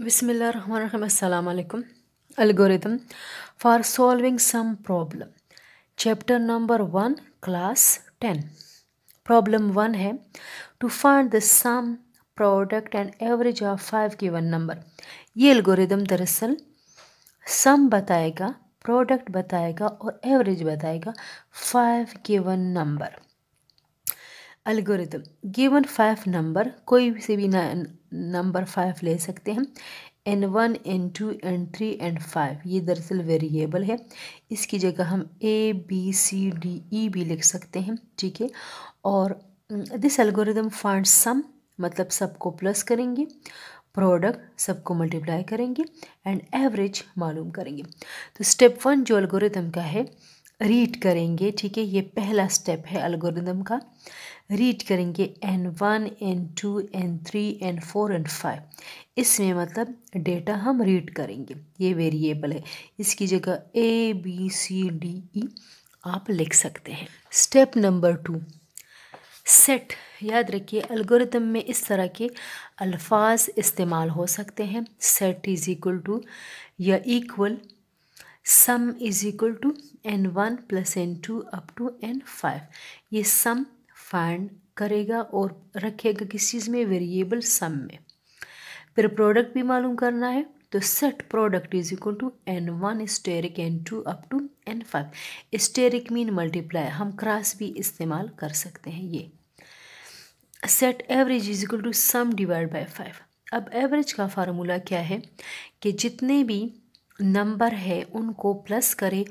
बिसमीम algorithm for solving sum problem chapter number one class ten problem one है to find the sum product and average of five की one number ये algorithm दरअसल sum बताएगा product बताएगा और average बताएगा फाइव के one number algorithm given five number कोई से भी नंबर फाइव ले सकते हैं N one N two N three and five ये दरअसल वेरिएबल है इसकी जगह हम A B C D E भी लिख सकते हैं ठीक है और दिस एल्गोरिदम फाइंड सम मतलब सबको प्लस करेंगे प्रोडक्ट सबको मल्टीप्लाई करेंगे एंड एवरेज मालूम करेंगे तो स्टेप वन जो एल्गोरिदम का है रीड करेंगे ठीक है ये पहला स्टेप है अलगोरिदम का रीड करेंगे N one N two N three N four N five इसमें मतलब डेटा हम रीड करेंगे ये वेरिएबल है इसकी जगह A B C D E आप लिख सकते हैं स्टेप नंबर टू सेट याद रखिए अलगोरिदम में इस तरह के अल्फाज इस्तेमाल हो सकते हैं सेट इज़ इक्वल टू या equal sum is equal to N one plus N two up to N five ये सम फाइंड करेगा और रखेगा किस चीज़ में वेरिएबल सम में फिर प्रोडक्ट भी मालूम करना है तो set product is equal to N one asterisk N two up to N five asterisk mean multiply हम क्रॉस भी इस्तेमाल कर सकते हैं ये set average is equal to sum divide by five अब एवरेज का फार्मूला क्या है कि जितने भी नंबर है उनको प्लस करें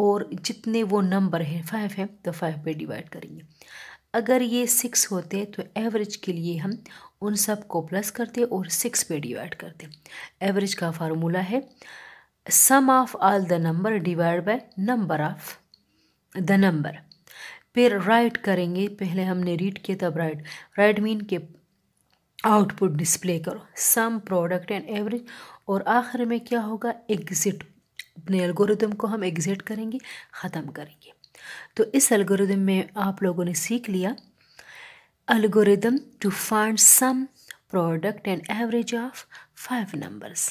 और जितने वो नंबर हैं फाइव हैं तो फाइव पे डिवाइड करेंगे अगर ये सिक्स होते तो एवरेज के लिए हम उन सब को प्लस करते और सिक्स पे डिवाइड करते एवरेज का फार्मूला है sum of all the number divide by number of the number फिर राइट करेंगे पहले हमने रीड किया तब राइट राइट मीन के आउटपुट डिस्प्ले करो सम प्रोडक्ट एंड एवरेज और आखिर में क्या होगा एग्ज़िट अपने एल्गोरिदम को हम एग्ज़िट करेंगे ख़त्म करेंगे तो इस एल्गोरिदम में आप लोगों ने सीख लिया algorithm to find sum product and average of five numbers